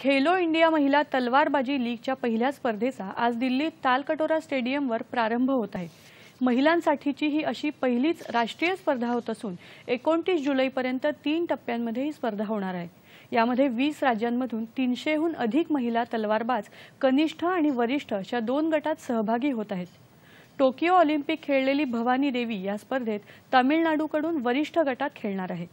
Khelo India महिला तलवारबाजी लीगच्या पहिल्या स्पर्धेचा आज दिल्लीत तालकटोरा स्टेडियमवर प्रारंभ होत आहे महिलांसाठीची ही अशी पहिलीच राष्ट्रीय स्पर्धा होत असून एकोणतीस जुलैपर्यंत तीन टप्प्यांमध्ये ही स्पर्धा होणार आहे यामध्ये वीस राज्यांमधून तीनशेहून अधिक महिला तलवारबाज कनिष्ठ आणि वरिष्ठ अशा दोन गटात सहभागी होत आहेत टोकियो ऑलिम्पिक खेळलेली भवानी देवी या स्पर्धेत तामिळनाडूकडून वरिष्ठ गटात खेळणार आहे